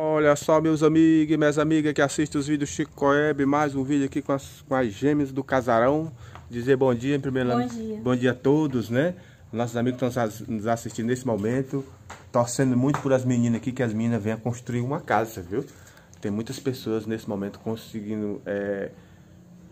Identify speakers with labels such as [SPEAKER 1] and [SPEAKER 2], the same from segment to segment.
[SPEAKER 1] Olha só meus amigos e minhas amigas que assistem os vídeos Chico Coeb, mais um vídeo aqui com as, com as gêmeas do casarão. Dizer bom dia em primeiro lugar. Bom dia. Bom dia a todos, né? Nossos amigos estão nos assistindo nesse momento, torcendo muito por as meninas aqui, que as meninas venham construir uma casa, viu? Tem muitas pessoas nesse momento conseguindo, é,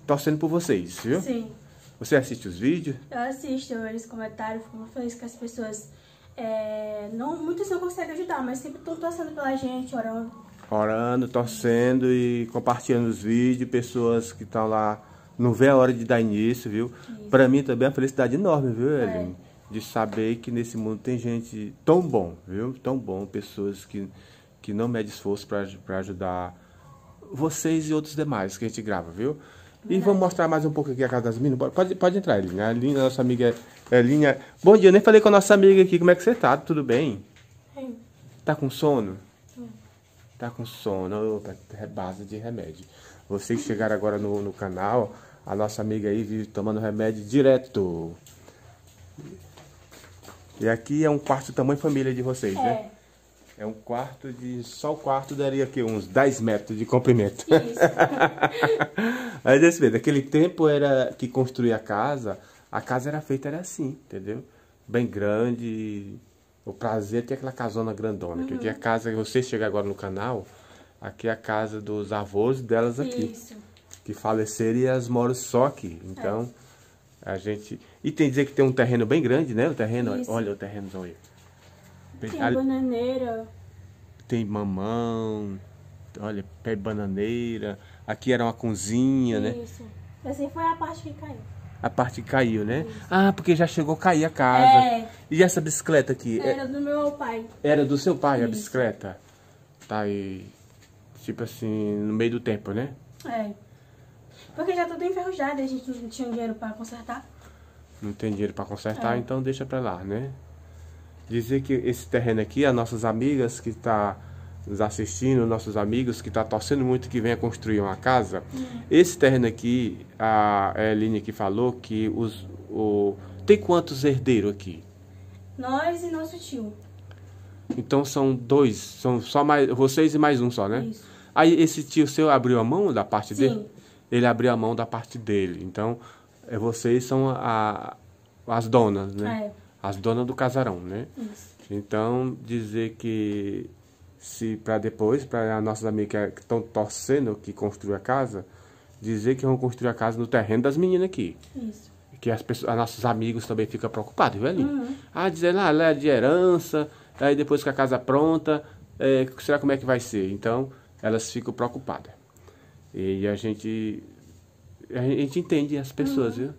[SPEAKER 1] torcendo por vocês, viu? Sim. Você assiste os vídeos?
[SPEAKER 2] Eu assisto, eles comentaram, fico muito feliz que as pessoas é, não, muitos não conseguem ajudar, mas sempre estão torcendo pela gente, orando.
[SPEAKER 1] Orando, torcendo e compartilhando os vídeos, pessoas que estão lá. Não vê a hora de dar início, viu? Para mim também é uma felicidade enorme, viu, é. Ellen? É. De saber que nesse mundo tem gente tão bom, viu? Tão bom, pessoas que, que não mede esforço para ajudar vocês e outros demais que a gente grava, viu? E vamos mostrar mais um pouco aqui a casa das meninas. Pode, pode entrar, Elinha. A Linha, nossa amiga é Elinha. Bom dia, eu nem falei com a nossa amiga aqui. Como é que você tá? Tudo bem? Sim. Tá com sono? Sim. Tá com sono. é base de remédio. Vocês que chegaram agora no, no canal, a nossa amiga aí vive tomando remédio direto. E aqui é um quarto do tamanho família de vocês, né? é. né? É um quarto de. Só o quarto daria aqui uns 10 metros de comprimento. Isso. Mas desse jeito, naquele tempo era que construía a casa, a casa era feita, era assim, entendeu? Bem grande. O prazer tinha aquela casona grandona. Uhum. Que aqui a casa que você chega agora no canal, aqui é a casa dos avós delas aqui. Isso. Que faleceram e elas moram só aqui. Então, é. a gente. E tem que dizer que tem um terreno bem grande, né? O terreno, Isso. olha o terreno aí. Tem
[SPEAKER 2] bananeira.
[SPEAKER 1] Tem mamão. Olha, pé de bananeira. Aqui era uma cozinha, Isso. né?
[SPEAKER 2] Isso. Assim foi a parte que caiu.
[SPEAKER 1] A parte que caiu, né? Isso. Ah, porque já chegou a cair a casa. É. E essa bicicleta aqui? É era
[SPEAKER 2] do meu pai.
[SPEAKER 1] Era do seu pai Isso. a bicicleta? Tá aí, tipo assim, no meio do tempo, né?
[SPEAKER 2] É. Porque já tá tudo enferrujado e a gente não tinha dinheiro pra consertar.
[SPEAKER 1] Não tem dinheiro pra consertar, é. então deixa pra lá, né? dizer que esse terreno aqui, as nossas amigas que está nos assistindo, nossos amigos que está torcendo muito que venha construir uma casa, uhum. esse terreno aqui, a Eline que falou que os o, tem quantos herdeiros aqui?
[SPEAKER 2] Nós e nosso tio.
[SPEAKER 1] Então são dois, são só mais vocês e mais um só, né? Isso. Aí esse tio seu abriu a mão da parte Sim. dele? Ele abriu a mão da parte dele. Então, é, vocês são a, as donas, né? É as donas do casarão, né? Isso. Então, dizer que se para depois, para as nossas amigas que é, estão torcendo que construir a casa, dizer que vão construir a casa no terreno das meninas aqui. Isso. Que as pessoas, nossos amigos também ficam preocupados, viu, ali? Uhum. Ah, dizendo, ah, ela é de herança, aí depois que a casa é pronta, é, será como é que vai ser? Então, elas ficam preocupadas. E a gente, a gente entende as pessoas, uhum. viu?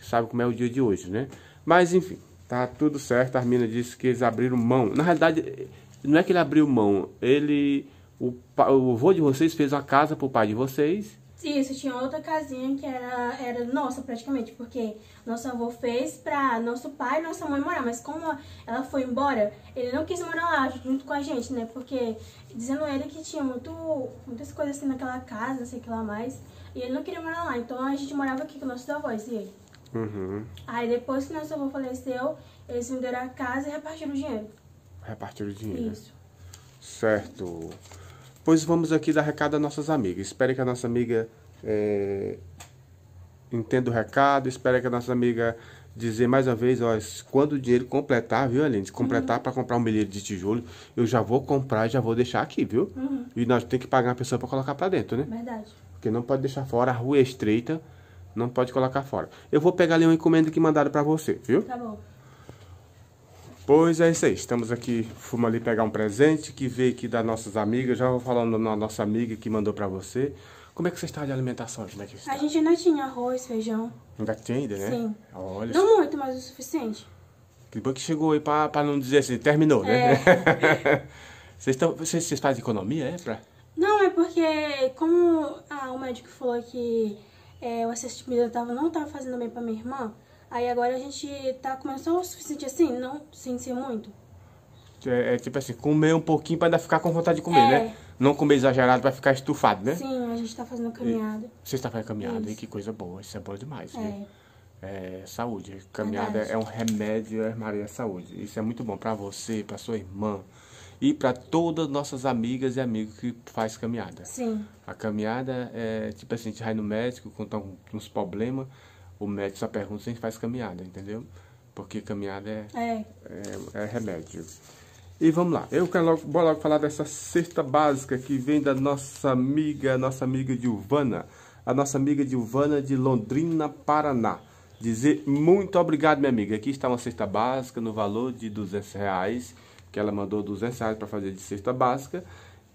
[SPEAKER 1] Sabe como é o dia de hoje, né? Mas, enfim. Tá tudo certo. A Armina disse que eles abriram mão. Na realidade, não é que ele abriu mão. Ele. O, o avô de vocês fez uma casa pro pai de vocês.
[SPEAKER 2] Isso, tinha outra casinha que era, era nossa praticamente, porque nosso avô fez pra nosso pai e nossa mãe morar, mas como ela foi embora, ele não quis morar lá junto com a gente, né? Porque dizendo ele que tinha muito, muitas coisas assim naquela casa, não sei o que lá mais, e ele não queria morar lá, então a gente morava aqui com nossos avós e ele. Uhum. Aí depois que nosso avô faleceu, eles venderam a casa e repartiram o dinheiro.
[SPEAKER 1] Repartiram o dinheiro. Isso. Certo. Pois vamos aqui dar recado às nossas amigas. Espero que a nossa amiga é, entenda o recado. Espero que a nossa amiga dizer mais uma vez, ó, quando o dinheiro completar, viu, Aline? Completar uhum. para comprar um milheiro de tijolo, eu já vou comprar e já vou deixar aqui, viu? Uhum. E nós temos que pagar uma pessoa para colocar para dentro, né? Verdade. Porque não pode deixar fora, a rua é estreita. Não pode colocar fora. Eu vou pegar ali uma encomenda que mandaram para você, viu? Tá bom. Pois é isso aí, estamos aqui, fumo ali pegar um presente que veio aqui das nossas amigas, já vou falando da nossa amiga que mandou para você. Como é que você está de alimentação? Como é que está?
[SPEAKER 2] A gente ainda tinha arroz, feijão.
[SPEAKER 1] Ainda tem ainda, né? Sim. Olha. Não
[SPEAKER 2] muito, mas o suficiente.
[SPEAKER 1] Que bom que chegou aí para não dizer assim, terminou, né? É. vocês, tão, vocês, vocês fazem economia, é? Pra...
[SPEAKER 2] Não, é porque como ah, o médico falou que é, eu assisti, eu tava, não tava fazendo bem pra minha irmã. Aí agora a gente tá comendo só o suficiente assim, não sem ser muito.
[SPEAKER 1] É, é tipo assim, comer um pouquinho pra ficar com vontade de comer, é. né? Não comer exagerado pra ficar estufado, né? Sim,
[SPEAKER 2] a gente tá fazendo caminhada. E,
[SPEAKER 1] você está fazendo caminhada, isso. e que coisa boa, isso é bom demais, é. né? É, saúde, caminhada Verdade. é um remédio, é, Maria, é saúde. Isso é muito bom pra você, pra sua irmã, e para todas nossas amigas e amigos que faz caminhada. Sim. A caminhada é tipo assim, a gente vai no médico contar uns problemas, o médico só pergunta se a gente faz caminhada, entendeu? Porque caminhada é, é. é, é remédio. E vamos lá, eu quero logo, vou logo falar dessa cesta básica que vem da nossa amiga, nossa amiga Dilvana, a nossa amiga Dilvana de Londrina, Paraná dizer muito obrigado, minha amiga. Aqui está uma cesta básica no valor de 200 reais que ela mandou 200 reais para fazer de cesta básica.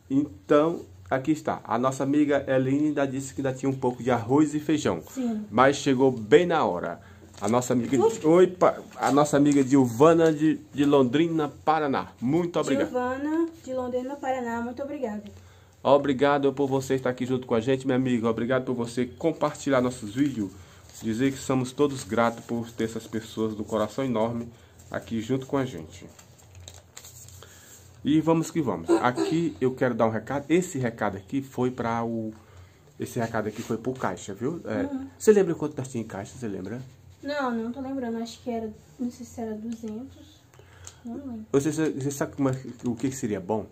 [SPEAKER 1] Então, aqui está. A nossa amiga Eline ainda disse que ainda tinha um pouco de arroz e feijão. Sim. Mas chegou bem na hora. A nossa amiga, oi, a nossa amiga Dilvana de, de Londrina, Paraná. Muito obrigado.
[SPEAKER 2] Dilvana de Londrina, Paraná. Muito obrigada.
[SPEAKER 1] Obrigado por você estar aqui junto com a gente, meu amigo. Obrigado por você compartilhar nossos vídeos. Dizer que somos todos gratos por ter essas pessoas do coração enorme aqui junto com a gente. E vamos que vamos. Aqui eu quero dar um recado. Esse recado aqui foi para o. Esse recado aqui foi pro caixa, viu? É, uhum. Você lembra quanto tá tinha em caixa? Você lembra?
[SPEAKER 2] Não, não tô lembrando. Acho que era. Não sei se era 200. Não lembro.
[SPEAKER 1] Você, sabe como, é o que seria bom?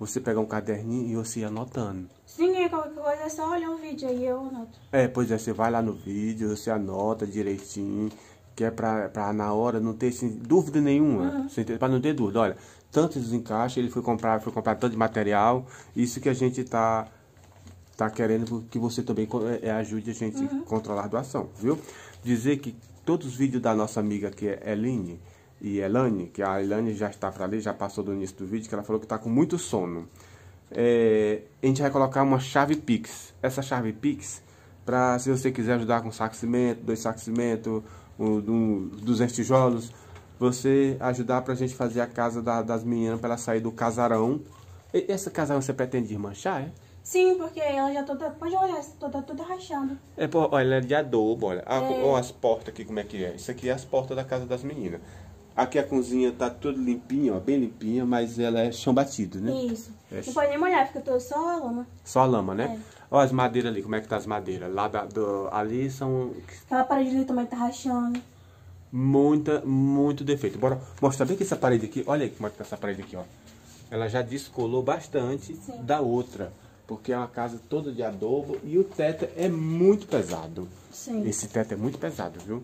[SPEAKER 1] Você pegar um caderninho e você ir anotando.
[SPEAKER 2] Sim, é qualquer coisa, é só olhar um vídeo aí eu anoto.
[SPEAKER 1] É, pois é, você vai lá no vídeo, você anota direitinho que é para na hora não ter assim, dúvida nenhuma, uhum. para não ter dúvida. Olha, tanto desencaixe, ele foi comprar, foi comprar tanto de material. Isso que a gente está tá querendo que você também é, ajude a gente uhum. controlar a doação, viu? Dizer que todos os vídeos da nossa amiga que é Eline e Elane, que a Elane já está para ali, já passou do início do vídeo, que ela falou que está com muito sono. É, a gente vai colocar uma chave Pix. Essa chave Pix, para se você quiser ajudar com saco de cimento, dois sacos de cimento, um, um, 200 tijolos, você ajudar pra gente fazer a casa da, das meninas pra ela sair do casarão. E, essa casarão você pretende manchar, é?
[SPEAKER 2] Sim, porque ela já toda. Pode olhar, toda, toda rachando.
[SPEAKER 1] É, pô, olha, ela é de adobo, olha. A, é. as portas aqui, como é que é? Isso aqui é as portas da casa das meninas. Aqui a cozinha tá toda limpinha, ó, bem limpinha, mas ela é chão batido, né? Isso. É. Não pode
[SPEAKER 2] nem molhar, fica todo só a lama.
[SPEAKER 1] Só a lama, né? É. as madeiras ali, como é que tá as madeiras? Lá da, do, ali são...
[SPEAKER 2] Aquela parede ali também tá rachando
[SPEAKER 1] muita, muito defeito. Bora mostrar bem que essa parede aqui, olha aí como é que tá essa parede aqui, ó. Ela já descolou bastante Sim. da outra, porque é uma casa toda de adobo e o teto é muito pesado. Sim. Esse teto é muito pesado, viu?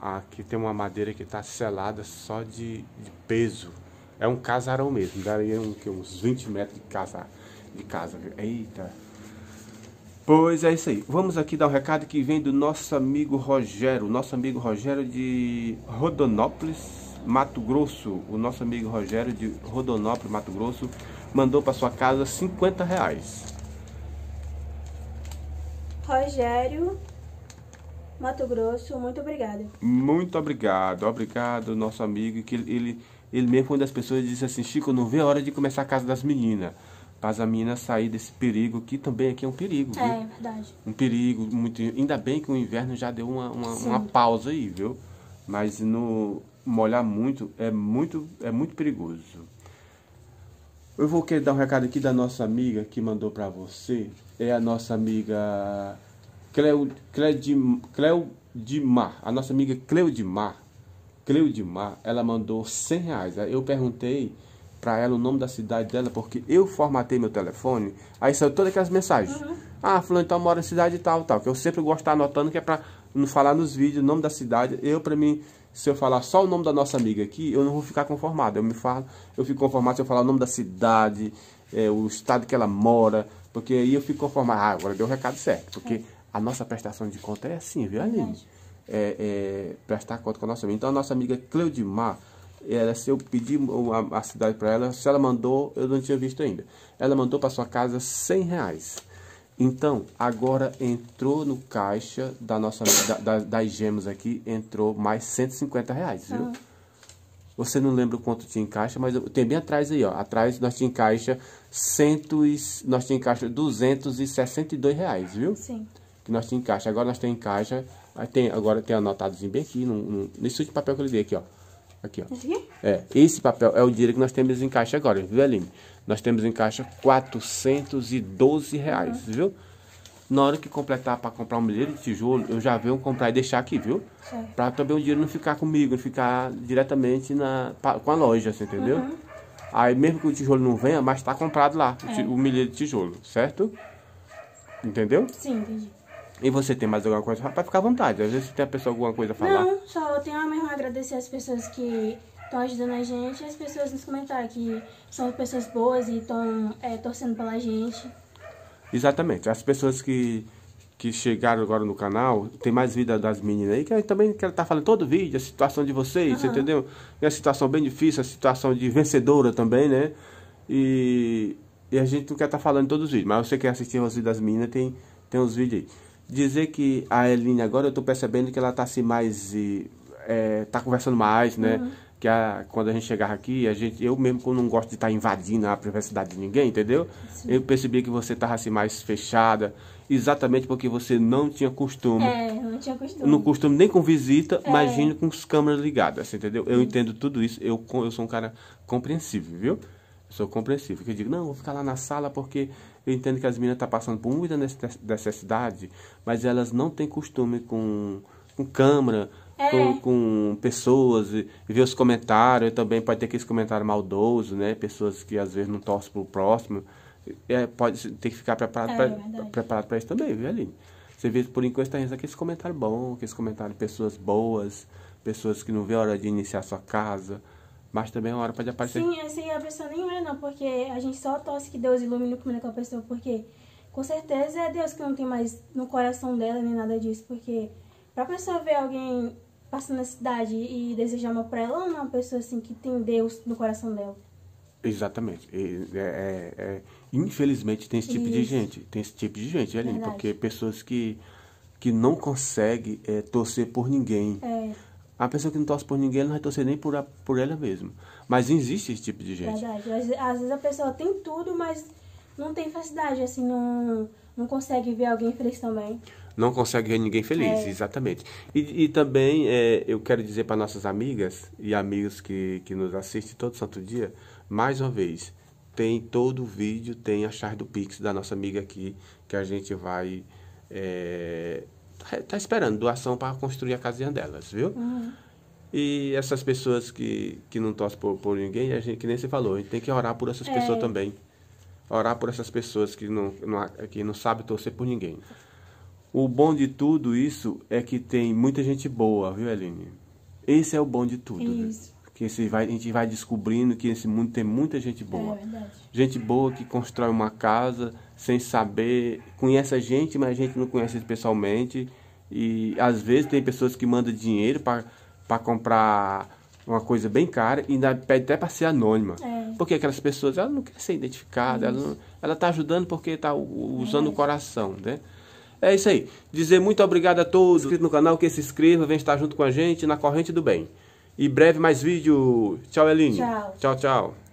[SPEAKER 1] Aqui tem uma madeira que tá selada só de, de peso. É um casarão mesmo, daria um, uns 20 metros de casa. De casa. Eita! Pois é isso aí. Vamos aqui dar um recado que vem do nosso amigo Rogério, nosso amigo Rogério de Rodonópolis, Mato Grosso. O nosso amigo Rogério de Rodonópolis, Mato Grosso, mandou para sua casa 50 reais.
[SPEAKER 2] Rogério Mato Grosso, muito obrigado.
[SPEAKER 1] Muito obrigado, obrigado nosso amigo que ele ele mesmo uma das pessoas disse assim, Chico, não vê a hora de começar a casa das meninas. Faz a menina sair desse perigo, que também aqui é um perigo, é, viu? É, verdade. Um perigo, muito. Ainda bem que o inverno já deu uma, uma, uma pausa aí, viu? Mas no molhar muito é muito, é muito perigoso. Eu vou querer dar um recado aqui da nossa amiga que mandou para você. É a nossa amiga Cleo, Cleo, Cleo de Mar. A nossa amiga Cleo de Mar. Cleo de Mar, ela mandou 100 reais. Eu perguntei para ela o nome da cidade dela, porque eu formatei meu telefone, aí saiu todas aquelas mensagens. Uhum. Ah, fulano então mora na cidade tal, tal, que eu sempre gosto de estar anotando que é para não falar nos vídeos o nome da cidade. Eu, para mim, se eu falar só o nome da nossa amiga aqui, eu não vou ficar conformado. Eu me falo, eu fico conformado se eu falar o nome da cidade, é, o estado que ela mora, porque aí eu fico conformado. Ah, agora deu o recado certo, porque é. a nossa prestação de conta é assim, viu, Aline? É, é, é prestar conta com a nossa amiga. Então, a nossa amiga Cleudimar ela, se eu pedi a, a cidade para ela, se ela mandou, eu não tinha visto ainda. Ela mandou para sua casa 100 reais. Então, agora entrou no caixa da nossa, da, da, das gemas aqui, entrou mais 150 reais, viu? Uhum. Você não lembra o quanto tinha em caixa, mas tem bem atrás aí, ó. Atrás nós tinha em caixa, cento e, nós tinha em caixa 262 reais, viu? Sim. Que nós tinha em caixa. Agora nós tem em caixa, tem, agora tem anotadozinho bem aqui, num, num, nesse último papel que eu li aqui, ó. Aqui, ó. Esse aqui? É, esse papel é o dinheiro que nós temos em caixa agora, viu, Aline? Nós temos em caixa 412 reais, uhum. viu? Na hora que completar para comprar um milheiro de tijolo, eu já venho comprar e deixar aqui, viu? Para também o dinheiro não ficar comigo, não ficar diretamente na, pra, com a loja, você entendeu? Uhum. Aí mesmo que o tijolo não venha, mas está comprado lá, é. o, o milheiro de tijolo, certo? Entendeu? Sim, entendi. E você tem mais alguma coisa? Rapaz, fica à vontade. Às vezes tem a pessoa alguma coisa a falar. Não,
[SPEAKER 2] só eu tenho a mesma agradecer as pessoas que estão ajudando a gente e as pessoas nos comentários que são pessoas boas e estão é, torcendo pela gente.
[SPEAKER 1] Exatamente. As pessoas que, que chegaram agora no canal, tem mais vida das meninas aí, que eu também quero estar tá falando todo vídeo, a situação de vocês, uhum. entendeu? É uma situação bem difícil, a situação de vencedora também, né? E, e a gente não quer estar tá falando todos os vídeos, mas você quer assistir os vídeos das meninas, tem, tem uns vídeos aí dizer que a Eline agora eu estou percebendo que ela está se assim mais está é, tá conversando mais, né? Uhum. Que a, quando a gente chegava aqui, a gente, eu mesmo quando não gosto de estar tá invadindo a privacidade de ninguém, entendeu? Sim. Eu percebi que você estava assim mais fechada, exatamente porque você não tinha costume. É,
[SPEAKER 2] não tinha costume. Não
[SPEAKER 1] costume nem com visita, é. imagine com as câmeras ligadas, entendeu? Eu entendo tudo isso, eu, eu sou um cara compreensível, viu? Eu sou compreensível. Porque eu digo, não, vou ficar lá na sala porque eu entendo que as meninas estão tá passando por muita necessidade, mas elas não têm costume com, com câmera, é. com, com, pessoas, e ver os comentários. Também pode ter aqueles comentários maldosos, né? Pessoas que às vezes não torcem para o próximo. É, pode ter que ficar preparado é, é para isso também, viu, Aline? Você vê, por enquanto, está aqueles comentários bons, aqueles comentários de pessoas boas, pessoas que não vê a hora de iniciar a sua casa mas também é uma hora pode aparecer. Sim,
[SPEAKER 2] essa aí a pessoa nem é, não, porque a gente só torce que Deus ilumine o caminho daquela pessoa, porque com certeza é Deus que não tem mais no coração dela nem nada disso, porque pra pessoa ver alguém passando na cidade e desejar amor pra ela, não é uma pessoa assim que tem Deus no coração dela.
[SPEAKER 1] Exatamente. É, é, é, infelizmente tem esse tipo Isso. de gente. Tem esse tipo de gente, né, Aline, Verdade. porque pessoas que, que não conseguem é, torcer por ninguém. É a pessoa que não torce por ninguém, ela não vai torcer nem por, a, por ela mesma. Mas existe esse tipo de gente.
[SPEAKER 2] Verdade. Às vezes a pessoa tem tudo, mas não tem facilidade assim, não, não consegue ver alguém feliz também.
[SPEAKER 1] Não consegue ver ninguém feliz, é. exatamente. E, e também é, eu quero dizer para nossas amigas e amigos que, que nos assistem todo santo dia, mais uma vez, tem todo o vídeo, tem a chave do Pix da nossa amiga aqui, que a gente vai é, Tá, tá esperando doação para construir a casinha delas, viu? Uhum. E essas pessoas que, que não torcem por, por, ninguém, a gente, que nem você falou, a gente tem que orar por essas é. pessoas também. Orar por essas pessoas que não, não, que não sabe torcer por ninguém. O bom de tudo isso é que tem muita gente boa, viu, Eline? Esse é o bom de tudo. Né? Isso. Que esse vai, a gente vai descobrindo que nesse mundo tem muita gente boa. É, verdade. gente boa que constrói uma casa, sem saber, conhece a gente, mas a gente não conhece pessoalmente. E às vezes tem pessoas que mandam dinheiro para comprar uma coisa bem cara e ainda pede até para ser anônima. É. Porque aquelas pessoas, ela não quer ser identificada, é ela, está ela tá ajudando porque está usando é. o coração, né? É isso aí. Dizer muito obrigado a todos inscritos no canal, que se inscreva, vem estar junto com a gente na corrente do bem. E breve mais vídeo. Tchau, Eline. Tchau, tchau. tchau.